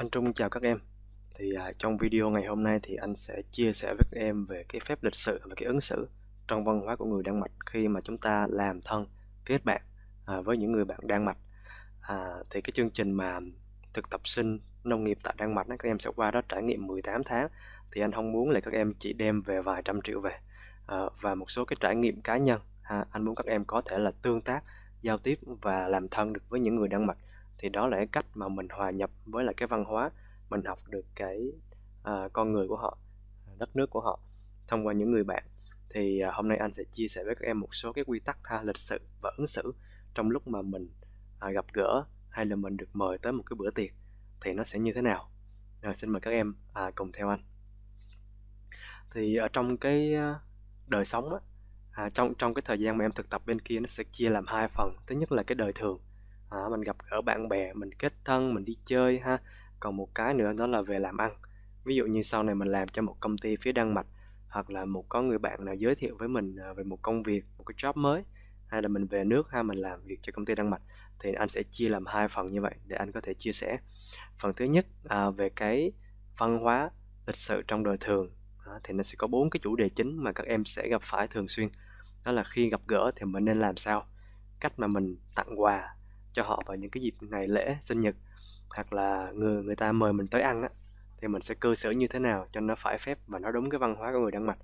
Anh Trung chào các em. Thì à, trong video ngày hôm nay thì anh sẽ chia sẻ với các em về cái phép lịch sự và cái ứng xử trong văn hóa của người Đan Mạch khi mà chúng ta làm thân kết bạn à, với những người bạn Đan Mạch. À, thì cái chương trình mà thực tập sinh nông nghiệp tại Đan Mạch đó, các em sẽ qua đó trải nghiệm 18 tháng thì anh không muốn là các em chỉ đem về vài trăm triệu về à, và một số cái trải nghiệm cá nhân. À, anh muốn các em có thể là tương tác, giao tiếp và làm thân được với những người Đan Mạch thì đó là cái cách mà mình hòa nhập với lại cái văn hóa mình học được cái à, con người của họ đất nước của họ thông qua những người bạn thì à, hôm nay anh sẽ chia sẻ với các em một số cái quy tắc ha lịch sự và ứng xử trong lúc mà mình à, gặp gỡ hay là mình được mời tới một cái bữa tiệc thì nó sẽ như thế nào rồi xin mời các em à, cùng theo anh thì ở trong cái à, đời sống á, à, trong trong cái thời gian mà em thực tập bên kia nó sẽ chia làm hai phần thứ nhất là cái đời thường à, mình gặp gỡ bạn bè mình kết thân mình đi chơi ha còn một cái nữa đó là về làm ăn ví dụ như sau này mình làm cho một công ty phía đan mạch hoặc là một có người bạn nào giới thiệu với mình à, về một công việc một cái job mới hay là mình về nước ha mình làm việc cho công ty đan mạch thì anh sẽ chia làm hai phần như vậy để anh có thể chia sẻ phần thứ nhất à, về cái văn hóa lịch sự trong đời thường đó, thì nó sẽ có bốn cái chủ đề chính mà các em sẽ gặp phải thường xuyên đó là khi gặp gỡ thì mình nên làm sao cách mà mình tặng quà cho họ vào những cái dịp ngày lễ sinh nhật hoặc là người người ta mời mình tới ăn á thì mình sẽ cơ sở như thế nào cho nó phải phép và nó đúng cái văn hóa của người Đan Mạch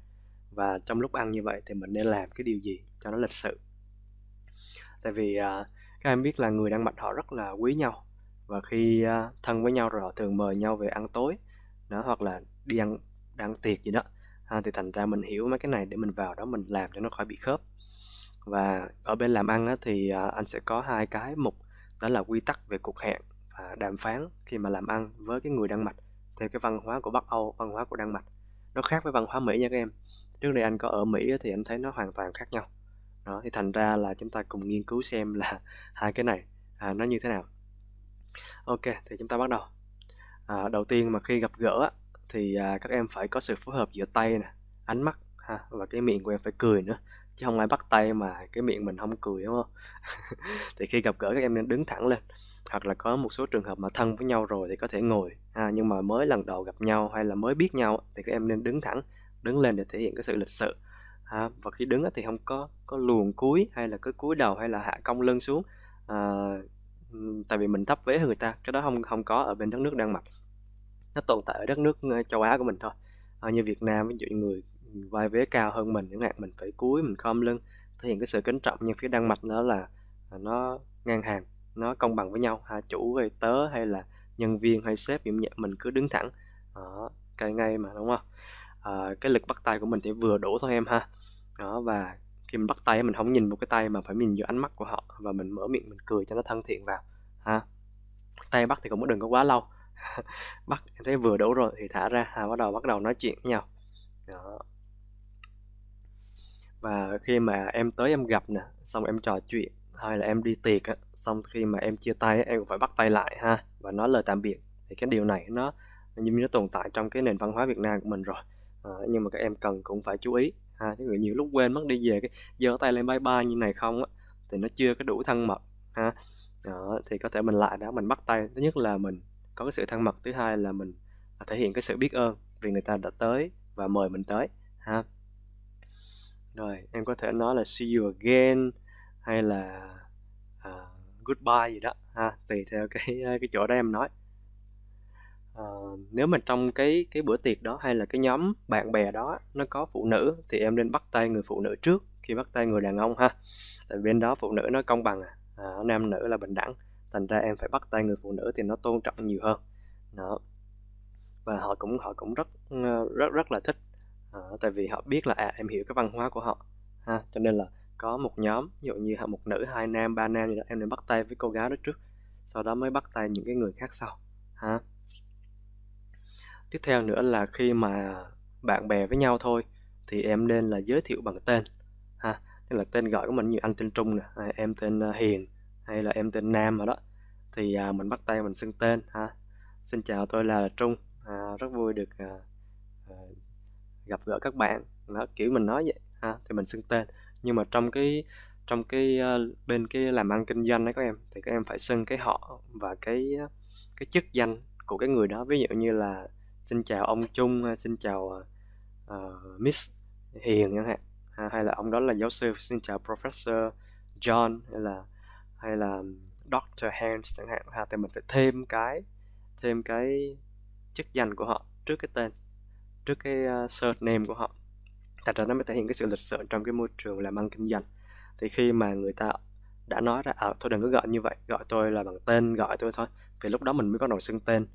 và trong lúc ăn như vậy thì mình nên làm cái điều gì cho nó lịch sự tại vì à, các em biết là người Đan Mạch họ rất là quý nhau và khi à, thân với nhau rồi họ thường mời nhau về ăn tối nó hoặc là đi ăn ăn tiệc gì đó à, thì thành ra mình hiểu mấy cái này để mình vào đó mình làm cho nó khỏi bị khớp và ở bên làm ăn á, thì à, anh sẽ có hai cái mục đó là quy tắc về cuộc hẹn và đàm phán khi mà làm ăn với cái người Đan Mạch theo cái văn hóa của Bắc Âu, văn hóa của Đan Mạch nó khác với văn hóa Mỹ nha các em trước đây anh có ở Mỹ thì anh thấy nó hoàn toàn khác nhau đó thì thành ra là chúng ta cùng nghiên cứu xem là hai cái này à, nó như thế nào ok thì chúng ta bắt đầu à, đầu tiên mà khi gặp gỡ thì à, các em phải có sự phối hợp giữa tay nè ánh mắt ha, và cái miệng của em phải cười nữa chứ không ai bắt tay mà cái miệng mình không cười đúng không thì khi gặp gỡ các em nên đứng thẳng lên hoặc là có một số trường hợp mà thân với nhau rồi thì có thể ngồi à, nhưng mà mới lần đầu gặp nhau hay là mới biết nhau thì các em nên đứng thẳng đứng lên để thể hiện cái sự lịch sự à, và khi đứng thì không có có luồn cúi hay là cứ cúi đầu hay là hạ cong lưng xuống à, tại vì mình thấp vế hơn người ta cái đó không không có ở bên đất nước Đan Mạch nó tồn tại ở đất nước châu Á của mình thôi à, như Việt Nam ví dụ người vai vế cao hơn mình chẳng hạn mình phải cúi mình khom lưng thể hiện cái sự kính trọng nhưng phía đan mạch nó là à, nó ngang hàng nó công bằng với nhau ha chủ hay tớ hay là nhân viên hay sếp gì nhận mình cứ đứng thẳng đó cái ngay mà đúng không à, cái lực bắt tay của mình thì vừa đủ thôi em ha đó và khi mình bắt tay mình không nhìn một cái tay mà phải nhìn vô ánh mắt của họ và mình mở miệng mình cười cho nó thân thiện vào ha tay bắt thì cũng đừng có quá lâu bắt em thấy vừa đủ rồi thì thả ra ha bắt đầu bắt đầu nói chuyện với nhau đó và khi mà em tới em gặp nè xong em trò chuyện hay là em đi tiệc á xong khi mà em chia tay em cũng phải bắt tay lại ha và nói lời tạm biệt thì cái điều này nó như nó tồn tại trong cái nền văn hóa Việt Nam của mình rồi à, nhưng mà các em cần cũng phải chú ý ha chứ người nhiều lúc quên mất đi về cái giơ tay lên bye bye như này không á thì nó chưa có đủ thân mật ha đó, thì có thể mình lại đó mình bắt tay thứ nhất là mình có cái sự thân mật thứ hai là mình thể hiện cái sự biết ơn vì người ta đã tới và mời mình tới ha rồi em có thể nói là see you again hay là uh, goodbye gì đó ha tùy theo cái cái chỗ đó em nói uh, nếu mà trong cái cái bữa tiệc đó hay là cái nhóm bạn bè đó nó có phụ nữ thì em nên bắt tay người phụ nữ trước khi bắt tay người đàn ông ha tại bên đó phụ nữ nó công bằng à, à nam nữ là bình đẳng thành ra em phải bắt tay người phụ nữ thì nó tôn trọng nhiều hơn đó và họ cũng họ cũng rất ờ, rất rất là thích à, tại vì họ biết là à em hiểu cái văn hóa của họ ha cho nên là có một nhóm ví dụ như một nữ hai nam ba nam gì đó em nên bắt tay với cô gái đó trước sau đó mới bắt tay những cái người khác sau ha tiếp theo nữa là khi mà bạn bè với nhau thôi thì em nên là giới thiệu bằng tên ha tức là tên gọi của mình như anh tên trung nè à, em tên à, hiền hay là em tên nam rồi đó thì à, mình bắt tay mình xưng tên ha xin chào tôi là trung à, rất vui được à, à gặp gỡ các bạn đó, kiểu mình nói vậy ha thì mình xưng tên nhưng mà trong cái trong cái ờ, bên cái làm ăn kinh doanh đó các em thì các em phải xưng cái họ và cái cái chức danh của cái người đó ví dụ như là xin chào ông Trung ờ, xin chào uh, Miss Hiền chẳng hạn ha, hay là ông đó là giáo sư xin chào Professor John hay là hay là Dr. Hans chẳng hạn ha thì mình phải thêm cái thêm cái chức danh của họ trước cái tên trước cái ờ, search name của họ thành ra nó mới thể hiện cái sự lịch sự trong cái môi trường làm ăn kinh doanh thì khi mà người ta đã nói ra à, thôi đừng có gọi như vậy gọi tôi là bằng tên gọi tôi thôi thì lúc đó mình mới bắt đầu xưng tên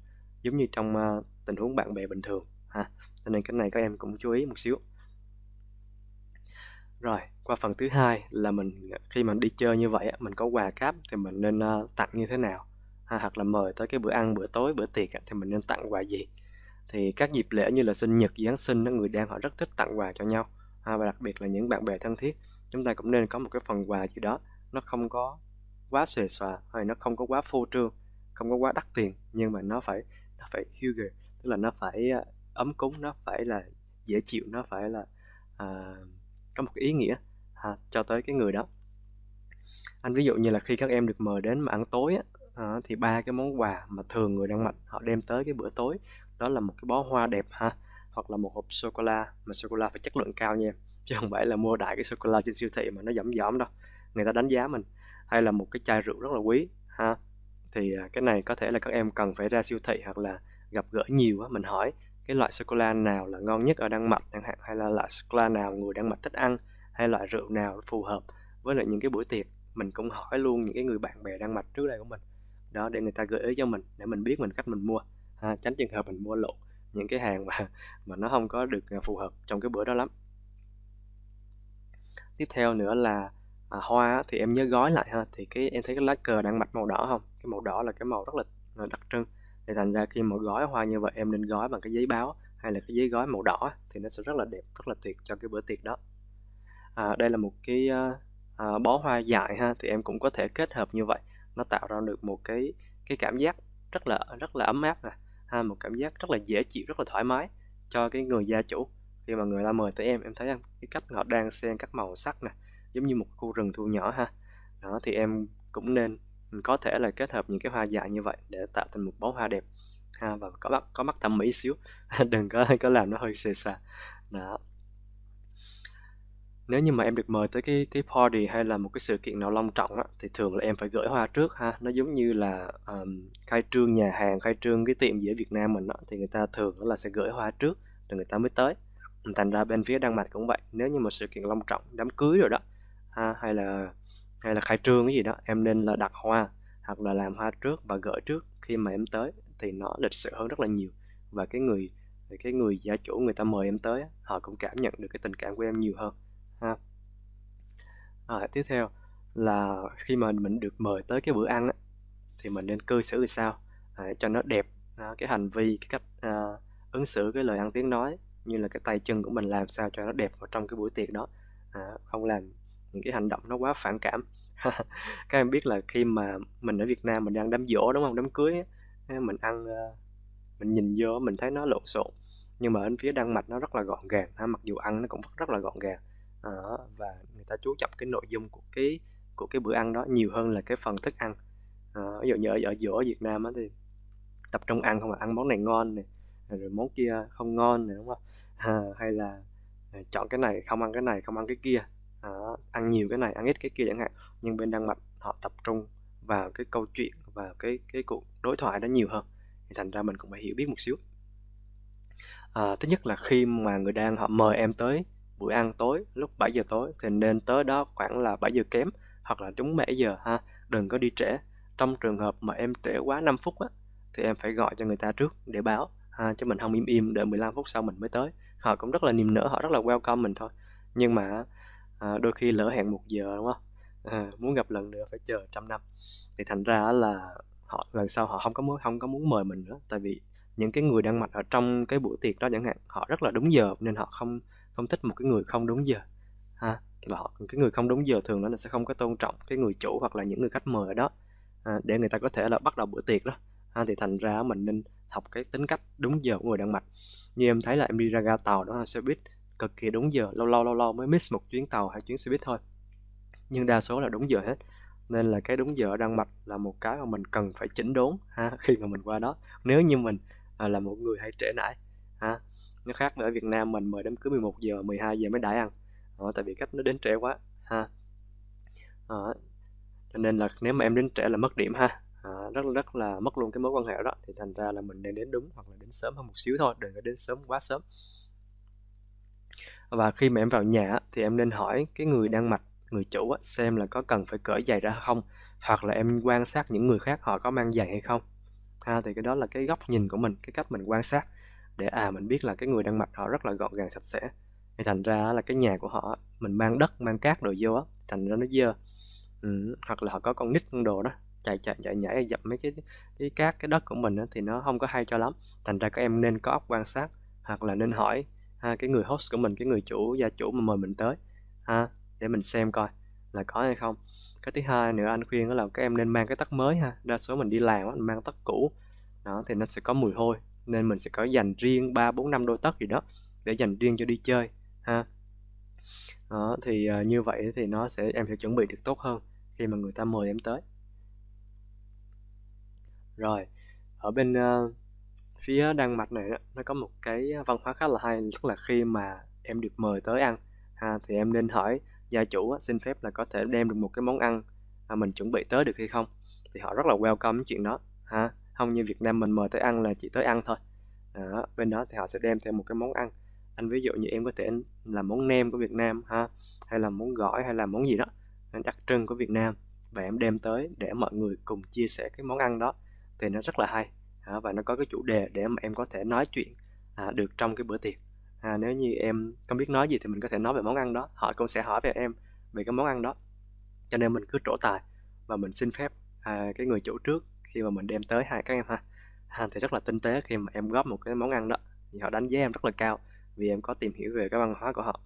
giống như trong uh, tình huống bạn bè bình thường ha cho nên cái này các em cũng chú ý một xíu rồi qua phần thứ hai là mình khi mà đi chơi như vậy mình có quà cáp thì mình nên uh, tặng như thế nào ha, hoặc là mời tới cái bữa ăn bữa tối bữa tiệc thì mình nên tặng quà gì thì các dịp lễ như là sinh nhật giáng sinh đó, người đang họ rất thích tặng quà cho nhau à, và đặc biệt là những bạn bè thân thiết chúng ta cũng nên có một cái phần quà gì đó nó không có quá xề xòa hay nó không có quá phô trương không có quá đắt tiền nhưng mà nó phải nó phải huge tức là nó phải à, ấm cúng nó phải là dễ chịu nó phải là à, có một ý nghĩa ha, à, cho tới cái người đó anh ví dụ như là khi các em được mời đến mà ăn tối á, à, thì ba cái món quà mà thường người đang Mạch họ đem tới cái bữa tối đó là một cái bó hoa đẹp ha hoặc là một hộp sô cô la mà sô cô la phải chất lượng cao nha chứ không phải là mua đại cái sô cô la trên siêu thị mà nó giảm giảm đâu người ta đánh giá mình hay là một cái chai rượu rất là quý ha thì à, cái này có thể là các em cần phải ra siêu thị hoặc là gặp gỡ nhiều á mình hỏi cái loại sô cô la nào là ngon nhất ở Đan Mạch chẳng hạn hay là loại sô cô la nào người Đan Mạch thích ăn hay loại rượu nào phù hợp với lại những cái buổi tiệc mình cũng hỏi luôn những cái người bạn bè Đan Mạch trước đây của mình đó để người ta gợi ý cho mình để mình biết mình cách mình mua ha, tránh trường hợp mình mua lộ những cái hàng mà mà nó không có được à, phù hợp trong cái bữa đó lắm tiếp theo nữa là à, hoa thì em nhớ gói lại ha thì cái em thấy cái lá cờ đang mạch màu đỏ không cái màu đỏ là cái màu rất là đặc trưng thì thành ra khi mà gói hoa như vậy em nên gói bằng cái giấy báo hay là cái giấy gói màu đỏ thì nó sẽ rất là đẹp rất là tuyệt cho cái bữa tiệc đó à, đây là một cái à, à bó hoa dài ha thì em cũng có thể kết hợp như vậy nó tạo ra được một cái cái cảm giác rất là rất là ấm áp nè ha một cảm giác rất là dễ chịu rất là thoải mái cho cái người gia chủ khi mà người ta mời tới em em thấy cái cách họ đang xen các màu sắc nè giống như một khu rừng thu nhỏ ha đó thì em cũng nên có thể là kết hợp những cái hoa dại như vậy để tạo thành một bó hoa đẹp ha và có mắt có mắt thẩm mỹ xíu đừng có có làm nó hơi xề xà đó nếu như mà em được mời tới cái cái party hay là một cái sự kiện nào long trọng á, thì thường là em phải gửi hoa trước ha nó giống như là um, khai trương nhà hàng khai trương cái tiệm giữa Việt Nam mình á, thì người ta thường là sẽ gửi hoa trước rồi người ta mới tới thành ra bên phía Đan Mạch cũng vậy nếu như mà sự kiện long trọng đám cưới rồi đó ha, hay là hay là khai trương cái gì đó em nên là đặt hoa hoặc là làm hoa trước và gửi trước khi mà em tới thì nó lịch sự hơn rất là nhiều và cái người cái người gia chủ người ta mời em tới họ cũng cảm nhận được cái tình cảm của em nhiều hơn ha à, tiếp theo là khi mà mình được mời tới cái bữa ăn á, thì mình nên cư xử sao à, cho nó đẹp à, cái hành vi cái cách à, ứng xử cái lời ăn tiếng nói như là cái tay chân của mình làm sao cho nó đẹp vào trong cái buổi tiệc đó à, không làm những cái hành động nó quá phản cảm các em biết là khi mà mình ở Việt Nam mình đang đám dỗ đúng không đám cưới á, mình ăn à, mình nhìn vô mình thấy nó lộn xộn nhưng mà ở phía Đan Mạch nó rất là gọn gàng ha mặc dù ăn nó cũng rất là gọn gàng đó, và người ta chú trọng cái nội dung của cái của cái bữa ăn đó nhiều hơn là cái phần thức ăn đó, ví dụ như ở, ở giữa Việt Nam á, thì tập trung ăn không à ăn món này ngon này rồi món kia không ngon này đúng không à, hay là ờ, chọn cái này không ăn cái này không ăn cái kia đó, ăn nhiều cái này ăn ít cái kia chẳng hạn nhưng bên Đan Mạch họ tập trung vào cái câu chuyện và cái cái cuộc đối thoại đó nhiều hơn thì thành ra mình cũng phải hiểu biết một xíu à, thứ nhất là khi mà người đang họ mời em tới buổi ăn tối lúc 7 giờ tối thì nên tới đó khoảng là 7 giờ kém hoặc là đúng 7 giờ ha, đừng có đi trễ. Trong trường hợp mà em trễ quá 5 phút á, thì em phải gọi cho người ta trước để báo ha, chứ mình không im im đợi 15 phút sau mình mới tới. Họ cũng rất là niềm nở, họ rất là welcome mình thôi. Nhưng mà à, đôi khi lỡ hẹn một giờ đúng không? À, muốn gặp lần nữa phải chờ trăm năm. Thì thành ra là họ lần sau họ không có muốn không có muốn mời mình nữa tại vì những cái người đang mặt ở trong cái buổi tiệc đó chẳng hạn họ rất là đúng giờ nên họ không không thích một cái người không đúng giờ ha và cái người không đúng giờ thường nó là sẽ không có tôn trọng cái người chủ hoặc là những người khách mời ở đó à, để người ta có thể là bắt đầu bữa tiệc đó ha thì thành ra mình nên học cái tính cách đúng giờ của người Đan Mạch như em thấy là em đi ra ga tàu đó xe buýt cực kỳ đúng giờ lâu lâu lâu lâu mới miss một chuyến tàu hay chuyến xe buýt thôi nhưng đa số là đúng giờ hết nên là cái đúng giờ ở Đan Mạch là một cái mà mình cần phải chỉnh đốn ha khi mà mình qua đó nếu như mình à, là một người hay trễ nải ha nó khác với ở Việt Nam mình mời đám cưới 11 giờ 12 giờ mới đãi ăn đó, ờ, tại vì cách nó đến trễ quá ha đó, ờ, cho nên là nếu mà em đến trễ là mất điểm ha à, rất rất là mất luôn cái mối quan hệ đó thì thành ra là mình nên đến đúng hoặc là đến sớm hơn một xíu thôi đừng có đến sớm quá sớm và khi mà em vào nhà thì em nên hỏi cái người đang mặc người chủ xem là có cần phải cởi giày ra không hoặc là em quan sát những người khác họ có mang giày hay không ha thì cái đó là cái góc nhìn của mình cái cách mình quan sát để à mình biết là cái người đang mặc họ rất là gọn gàng sạch sẽ thì thành ra là cái nhà của họ mình mang đất mang cát đồ vô á thành ra nó dơ ừ, hoặc là họ có con nít con đồ đó chạy chạy chạy nhảy dập mấy cái cái cát cái đất của mình đó thì nó không có hay cho lắm thành ra các em nên có óc quan sát hoặc là nên hỏi ha, à, cái người host của mình cái người chủ gia chủ mà mời mình tới ha để mình xem coi là có hay không cái thứ hai nữa anh khuyên đó là các em nên mang cái tắt mới ha đa số mình đi làm đó, mình mang tắt cũ đó thì nó sẽ có mùi hôi nên mình sẽ có dành riêng ba bốn năm đôi tất gì đó để dành riêng cho đi chơi ha đó, thì uh, như vậy thì nó sẽ em sẽ chuẩn bị được tốt hơn khi mà người ta mời em tới rồi ở bên uh, phía đan mạch này đó, nó có một cái văn hóa khá là hay tức là khi mà em được mời tới ăn ha, thì em nên hỏi gia chủ xin phép là có thể đem được một cái món ăn mà mình chuẩn bị tới được hay không thì họ rất là welcome chuyện đó ha không như Việt Nam mình mời tới ăn là chỉ tới ăn thôi đó, bên đó thì họ sẽ đem theo một cái món ăn anh ví dụ như em có thể làm món nem của Việt Nam ha hay là món gỏi hay là món gì đó đặc trưng của Việt Nam và em đem tới để mọi người cùng chia sẻ cái món ăn đó thì nó rất là hay à, và nó có cái chủ đề để mà em có thể nói chuyện à, được trong cái bữa tiệc à, nếu như em không biết nói gì thì mình có thể nói về món ăn đó họ cũng sẽ hỏi về em về cái món ăn đó cho nên mình cứ trổ tài và mình xin phép à, cái người chủ trước khi mà mình đem tới hai các em ha ha thì rất là tinh tế khi mà em góp một cái món ăn đó thì họ đánh giá em rất là cao vì em có tìm hiểu về cái văn hóa của họ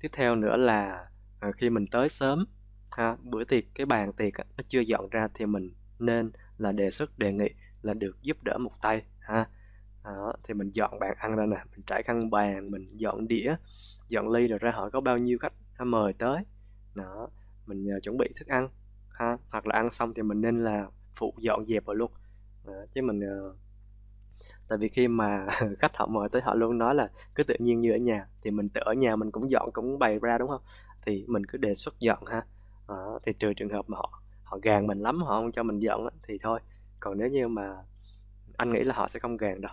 tiếp theo nữa là à, khi mình tới sớm ha bữa tiệc cái bàn tiệc nó chưa dọn ra thì mình nên là đề xuất đề nghị là được giúp đỡ một tay ha đó, thì mình dọn bàn ăn ra nè mình trải khăn bàn mình dọn đĩa dọn ly rồi ra hỏi có bao nhiêu khách mời tới đó mình uh, chuẩn bị thức ăn ha hoặc là ăn xong thì mình nên là phụ dọn dẹp vào luôn à, chứ mình uh, tại vì khi mà khách họ mời tới họ luôn nói là cứ tự nhiên như ở nhà thì mình tự ở nhà mình cũng dọn cũng bày ra đúng không thì mình cứ đề xuất dọn ha à, thì trừ trường hợp mà họ họ gàn mình lắm họ không cho mình dọn thì thôi còn nếu như mà anh nghĩ là họ sẽ không gàn đâu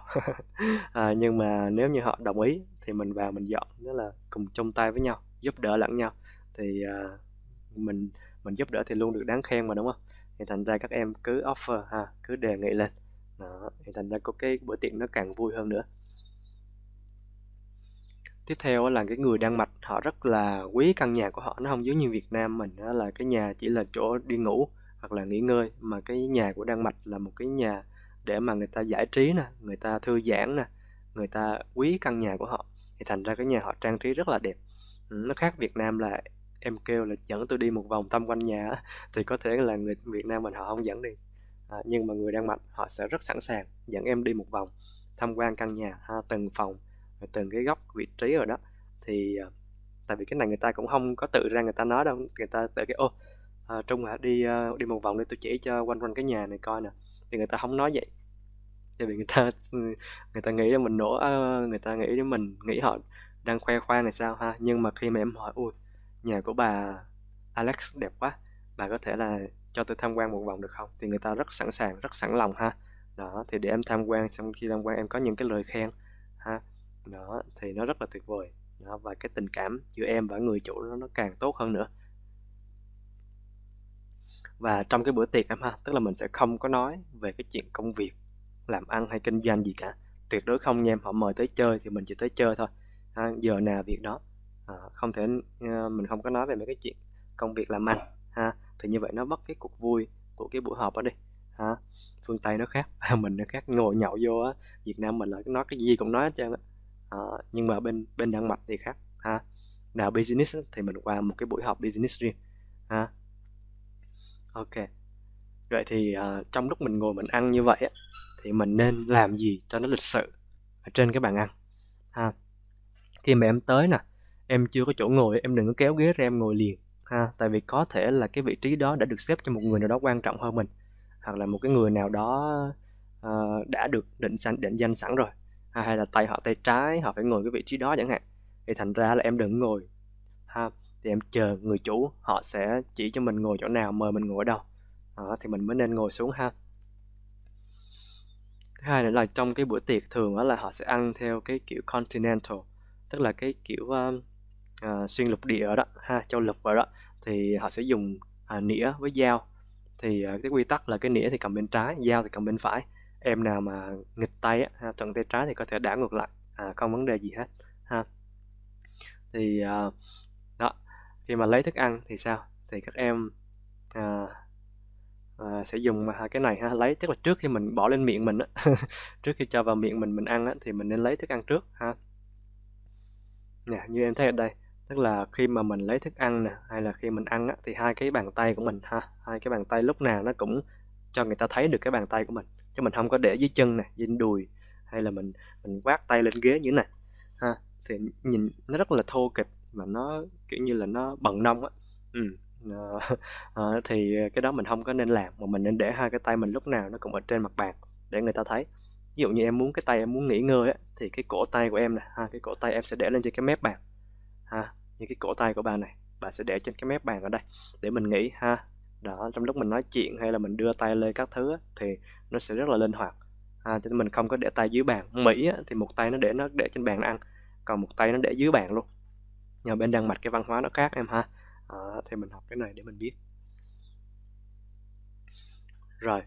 à, nhưng mà nếu như họ đồng ý thì mình vào mình dọn đó là cùng chung tay với nhau giúp đỡ lẫn nhau thì à, mình mình giúp đỡ thì luôn được đáng khen mà đúng không thì thành ra các em cứ offer ha cứ đề nghị lên đó, thì thành ra có cái bữa tiệc nó càng vui hơn nữa tiếp theo là cái người đan mạch họ rất là quý căn nhà của họ nó không giống như việt nam mình là cái nhà chỉ là chỗ đi ngủ hoặc là nghỉ ngơi mà cái nhà của đan mạch là một cái nhà để mà người ta giải trí nè người ta thư giãn nè người ta quý căn nhà của họ thì thành ra cái nhà họ trang trí rất là đẹp nó khác việt nam là em kêu là dẫn tôi đi một vòng thăm quanh nhà thì có thể là người Việt Nam mình họ không dẫn đi à, nhưng mà người Đan Mạch họ sẽ rất sẵn sàng dẫn em đi một vòng tham quan căn nhà ha, từng phòng từng cái góc vị trí rồi đó thì à, tại vì cái này người ta cũng không có tự ra người ta nói đâu người ta tự cái ô à, Trung hả đi à, đi một vòng đi tôi chỉ cho quanh quanh cái nhà này coi nè thì người ta không nói vậy tại vì người ta người ta nghĩ là mình nổ à, người ta nghĩ đến mình nghĩ họ đang khoe khoang này sao ha nhưng mà khi mà em hỏi ui nhà của bà Alex đẹp quá bà có thể là cho tôi tham quan một vòng được không thì người ta rất sẵn sàng rất sẵn lòng ha đó thì để em tham quan trong khi tham quan em có những cái lời khen ha đó thì nó rất là tuyệt vời đó, và cái tình cảm giữa em và người chủ nó, nó càng tốt hơn nữa và trong cái bữa tiệc em ha tức là mình sẽ không có nói về cái chuyện công việc làm ăn hay kinh doanh gì cả tuyệt đối không nha em họ mời tới chơi thì mình chỉ tới chơi thôi ha, giờ nào việc đó à, không thể à, mình không có nói về mấy cái chuyện công việc làm ăn ha thì như vậy nó mất cái cuộc vui của cái buổi họp đó đi ha phương tây nó khác mình nó khác ngồi nhậu vô á việt nam mình là nói cái gì cũng nói hết trơn á ờ, nhưng mà bên bên đan mạch thì khác ha nào business thì mình qua một cái buổi họp business riêng ha ok vậy thì uh, trong lúc mình ngồi mình ăn như vậy á, thì mình nên làm gì cho nó lịch sự ở trên cái bàn ăn ha khi mà em tới nè em chưa có chỗ ngồi em đừng có kéo ghế ra em ngồi liền ha tại vì có thể là cái vị trí đó đã được xếp cho một người nào đó quan trọng hơn mình hoặc là một cái người nào đó uh, đã được định sẵn định danh sẵn rồi ha, hay là tay họ tay trái họ phải ngồi cái vị trí đó chẳng hạn thì thành ra là em đừng ngồi ha thì em chờ người chủ họ sẽ chỉ cho mình ngồi chỗ nào mời mình ngồi ở đâu đó, thì mình mới nên ngồi xuống ha thứ hai nữa là trong cái bữa tiệc thường đó là họ sẽ ăn theo cái kiểu continental tức là cái kiểu um, uh, xuyên lục địa đó ha châu lục rồi đó thì họ sẽ dùng uh, nĩa với dao thì uh, cái quy tắc là cái nĩa thì cầm bên trái dao thì cầm bên phải em nào mà nghịch tay ha, thuận tay trái thì có thể đảo ngược lại à, không vấn đề gì hết ha thì uh, đó khi mà lấy thức ăn thì sao thì các em uh, uh, sẽ dùng cái này ha lấy tức là trước khi mình bỏ lên miệng mình á trước khi cho vào miệng mình mình ăn á thì mình nên lấy thức ăn trước ha nè như em thấy ở đây tức là khi mà mình lấy thức ăn nè hay là khi mình ăn á, thì hai cái bàn tay của mình ha hai cái bàn tay lúc nào nó cũng cho người ta thấy được cái bàn tay của mình chứ mình không có để dưới chân nè dưới đùi hay là mình mình quát tay lên ghế như thế này ha thì nhìn nó rất là thô kịch mà nó kiểu như là nó bận nông á ừ. à, thì cái đó mình không có nên làm mà mình nên để hai cái tay mình lúc nào nó cũng ở trên mặt bàn để người ta thấy ví dụ như em muốn cái tay em muốn nghỉ ngơi á thì cái cổ tay của em nè ha cái cổ tay em sẽ để lên trên cái mép bàn ha như cái cổ tay của bạn này bạn sẽ để trên cái mép bàn ở đây để mình nghĩ ha đó trong lúc mình nói chuyện hay là mình đưa tay lên các thứ thì nó sẽ rất là linh hoạt ha cho nên mình không có để tay dưới bàn mỹ thì một tay nó để nó để trên bàn ăn còn một tay nó để dưới bàn luôn nhờ bên đan mạch cái văn hóa nó khác em ha à, thì mình học cái này để mình biết rồi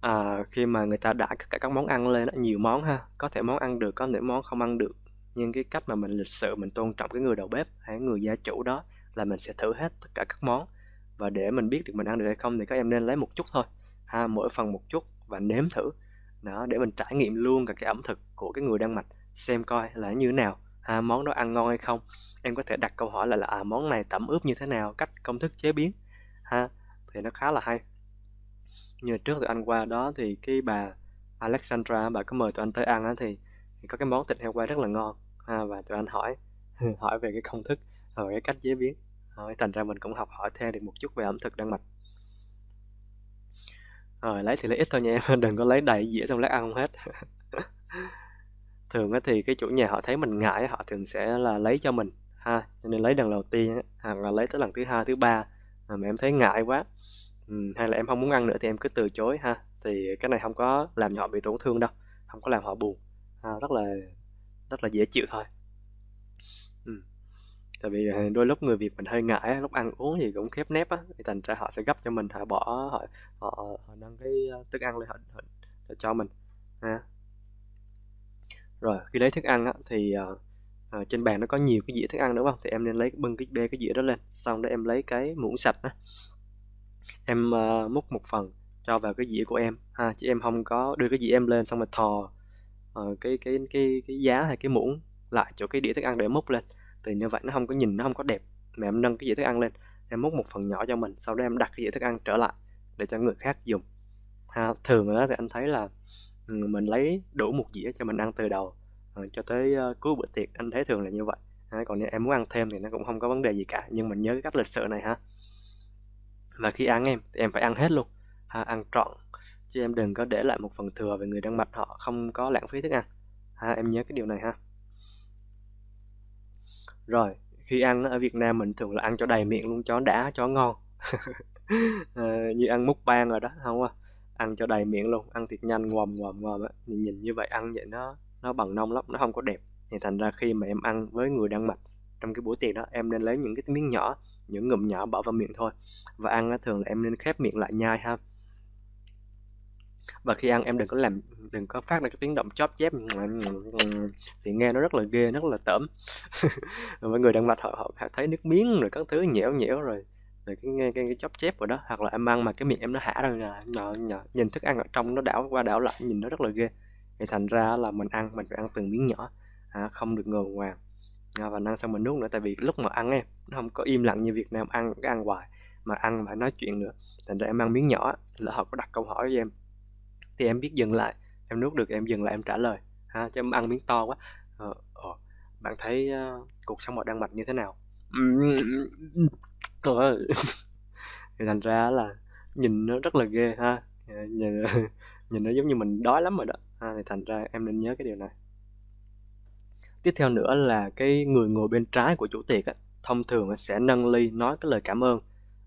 à, khi mà người ta đã tất cả các món ăn lên đó, nhiều món ha có thể món ăn được có thể món không ăn được nhưng cái cách mà mình lịch sự mình tôn trọng cái người đầu bếp hay người gia chủ đó là mình sẽ thử hết tất cả các món và để mình biết được mình ăn được hay không thì các em nên lấy một chút thôi ha mỗi phần một chút và nếm thử đó để mình trải nghiệm luôn cả cái ẩm thực của cái người đang mạch xem coi là như thế nào ha món đó ăn ngon hay không em có thể đặt câu hỏi là là à, món này tẩm ướp như thế nào cách công thức chế biến ha thì nó khá là hay như trước tụi anh qua đó thì cái bà Alexandra bà có mời tụi anh tới ăn á thì có cái món thịt heo quay rất là ngon à, và tụi anh hỏi hỏi về cái công thức và cái cách chế biến rồi thành ra mình cũng học hỏi thêm được một chút về ẩm thực đan mạch rồi lấy thì lấy ít thôi nha em đừng có lấy đầy dĩa xong lát ăn không hết thường thì cái chủ nhà họ thấy mình ngại họ thường sẽ là lấy cho mình ha cho nên lấy lần đầu tiên hoặc là lấy tới lần thứ hai thứ ba mà em thấy ngại quá hay là em không muốn ăn nữa thì em cứ từ chối ha thì cái này không có làm họ bị tổn thương đâu không có làm họ buồn à, rất là rất là dễ chịu thôi tại vì ờ, đôi lúc người việt mình hơi ngại lúc ăn uống gì cũng khép nép á thì thành ra họ sẽ gấp cho mình họ bỏ họ họ, họ nâng cái ờ, thức ăn lên họ, họ, cho mình ha rồi khi lấy thức ăn á, thì à, trên bàn nó có nhiều cái dĩa thức ăn đúng không thì em nên lấy bưng cái bê cái dĩa đó lên xong đó em lấy cái muỗng sạch á em uh, múc một phần cho vào cái dĩa của em ha chứ em không có đưa cái dĩa em lên xong rồi thò uh, cái cái cái cái giá hay cái muỗng lại chỗ cái đĩa thức ăn để múc lên thì như vậy nó không có nhìn nó không có đẹp mà em nâng cái dĩa thức ăn lên em múc một phần nhỏ cho mình sau đó em đặt cái dĩa thức ăn trở lại để cho người khác dùng ha, thường đó thì anh thấy là ừ, mình lấy đủ một dĩa cho mình ăn từ đầu uh, cho tới uh, cuối bữa tiệc anh thấy thường là như vậy ha, còn nếu em muốn ăn thêm thì nó cũng không có vấn đề gì cả nhưng mình nhớ cái cách lịch sự này ha và khi ăn em thì em phải ăn hết luôn ha, ăn trọn chứ em đừng có để lại một phần thừa về người đang Mạch họ không có lãng phí thức ăn ha em nhớ cái điều này ha rồi khi ăn ở Việt Nam mình thường là ăn cho đầy miệng luôn cho đã cho ngon à, như ăn múc bang rồi đó không à ăn cho đầy miệng luôn ăn thiệt nhanh ngòm ngòm ngòm á nhìn, nhìn như vậy ăn vậy nó nó bằng nông lắm nó không có đẹp thì thành ra khi mà em ăn với người đang Mạch trong cái bữa tiệc đó em nên lấy những cái miếng nhỏ những ngụm nhỏ bỏ vào miệng thôi và ăn á, thường là em nên khép miệng lại nhai ha và khi ăn em đừng có làm đừng có phát ra cái tiếng động chóp chép thì nghe nó rất là ghê rất là tởm mọi người đang mặt họ, họ thấy nước miếng rồi các thứ nhẽo nhẽo rồi rồi cái nghe cái, cái chóp chép rồi đó hoặc là em ăn mà cái miệng em nó hả ra là nhỏ, nhìn thức ăn ở trong nó đảo qua đảo lại nhìn nó rất là ghê thì thành ra là mình ăn mình phải ăn từng miếng nhỏ à, không được ngờ ngoàng à, và ăn xong mình nuốt nữa tại vì lúc mà ăn em nó không có im lặng như Việt Nam ăn cái ăn hoài mà ăn mà nói chuyện nữa thành ra em ăn miếng nhỏ lỡ họ có đặt câu hỏi với em thì em biết dừng lại em nuốt được em dừng lại em trả lời ha chứ em ăn miếng to quá ờ, ờ, bạn thấy uh, cuộc sống ở đan mạch như thế nào thì thành ra là nhìn nó rất là ghê ha ờ, nhìn, nhìn nó giống như mình đói lắm rồi đó ha, thì thành ra em nên nhớ cái điều này tiếp theo nữa là cái người ngồi bên trái của chủ tiệc á, thông thường sẽ nâng ly nói cái lời cảm ơn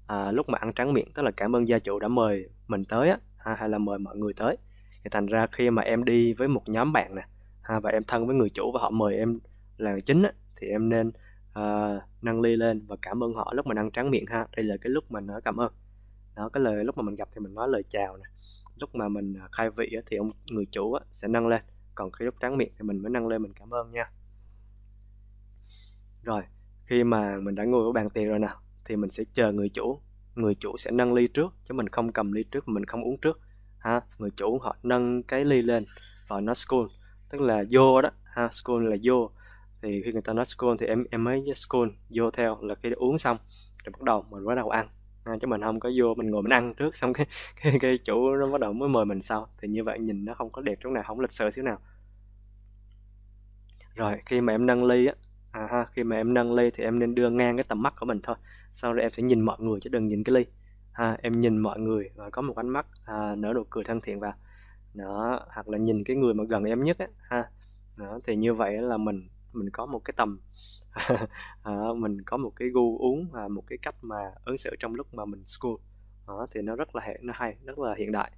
à, lúc mà ăn tráng miệng tức là cảm ơn gia chủ đã mời mình tới á, hay là mời mọi người tới thì thành ra khi mà em đi với một nhóm bạn nè ha, à, và em thân với người chủ và họ mời em là chính á, thì em nên uh, nâng ly lên và cảm ơn họ lúc mà nâng tráng miệng ha đây là cái lúc mình nói cảm ơn đó cái lời lúc mà mình gặp thì mình nói lời chào nè lúc mà mình à, khai vị á, thì ông người chủ á, sẽ nâng lên còn khi lúc tráng miệng thì mình mới nâng lên mình cảm ơn nha rồi khi mà mình đã ngồi ở bàn tiệc rồi nè thì mình sẽ chờ người chủ người chủ sẽ nâng ly trước chứ mình không cầm ly trước mình không uống trước ha người chủ họ nâng cái ly lên và nó scone tức là vô đó ha scone là vô thì khi người ta nói scone thì em em mới scone vô theo là khi uống xong rồi bắt đầu mình bắt đầu ăn ha, chứ mình không có vô mình ngồi mình ăn trước xong cái cái, cái chủ nó bắt đầu mới mời mình sau thì như vậy nhìn nó không có đẹp chỗ nào không lịch sự xíu nào rồi khi mà em nâng ly á à ha khi mà em nâng ly thì em nên đưa ngang cái tầm mắt của mình thôi sau rồi em sẽ nhìn mọi người chứ đừng nhìn cái ly ha em nhìn mọi người và có một ánh mắt à, nở nụ cười thân thiện vào đó hoặc là nhìn cái người mà gần em nhất á ha đó, thì như vậy là mình mình có một cái tầm à, mình có một cái gu uống và một cái cách mà ứng xử trong lúc mà mình school đó, thì nó rất là hệ nó hay rất là hiện đại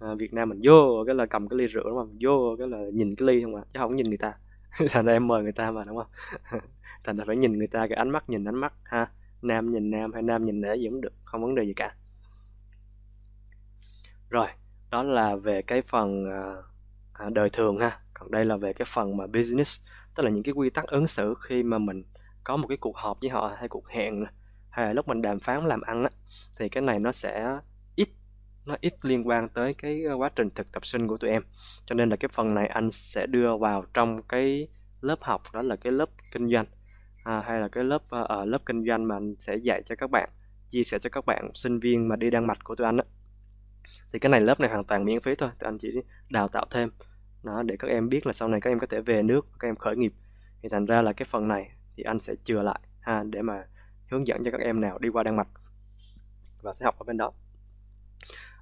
à, Việt Nam mình vô cái là cầm cái ly rượu đúng không vô cái là nhìn cái ly không à chứ không nhìn người ta thành ra em mời người ta mà đúng không thành ra phải nhìn người ta cái ánh mắt nhìn ánh mắt ha nam nhìn nam hay nam nhìn nữ vẫn được không vấn đề gì cả rồi đó là về cái phần à, à, đời thường ha còn đây là về cái phần mà business tức là những cái quy tắc ứng xử khi mà mình có một cái cuộc họp với họ hay cuộc hẹn hay là lúc mình đàm phán làm ăn á, thì cái này nó sẽ ít nó ít liên quan tới cái à, quá trình thực tập sinh của tụi em cho nên là cái phần này anh sẽ đưa vào trong cái lớp học đó là cái lớp kinh doanh à, hay là cái lớp ở ờ, uh, ờ, lớp kinh doanh mà anh sẽ dạy cho các bạn chia sẻ cho các bạn sinh viên mà đi đăng Mạch của tụi anh á thì cái này lớp này hoàn toàn miễn phí thôi tụi anh chỉ đào tạo thêm nó để các em biết là sau này các em có thể về nước các em khởi nghiệp thì thành ra là cái phần này thì anh sẽ chừa lại ha để mà hướng dẫn cho các em nào đi qua đăng Mạch và sẽ học ở bên đó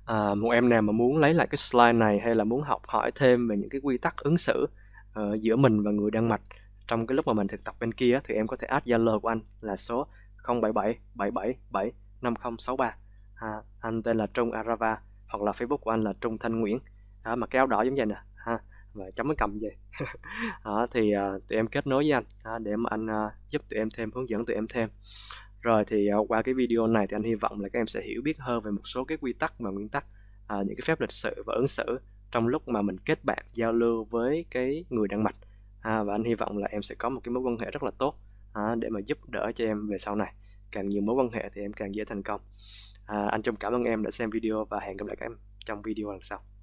à, một em nào mà muốn lấy lại cái slide này hay là muốn học hỏi thêm về những cái quy tắc ứng xử uh, giữa mình và người đăng Mạch trong cái lúc mà mình thực tập bên kia thì em có thể add Zalo của anh là số 077 777 5063 ha. anh tên là Trung Arava hoặc là Facebook của anh là Trung Thanh Nguyễn đó, mà cái áo đỏ giống vậy nè ha và chấm cái cầm vậy đó, thì uh, tụi em kết nối với anh đó, để mà anh uh, giúp tụi em thêm hướng dẫn tụi em thêm rồi thì uh, qua cái video này thì anh hy vọng là các em sẽ hiểu biết hơn về một số cái quy tắc và nguyên tắc uh, những cái phép lịch sự và ứng xử trong lúc mà mình kết bạn giao lưu với cái người đang mạch à, và anh hy vọng là em sẽ có một cái mối quan hệ rất là tốt à, để mà giúp đỡ cho em về sau này càng nhiều mối quan hệ thì em càng dễ thành công à, anh trông cảm ơn em đã xem video và hẹn gặp lại các em trong video lần sau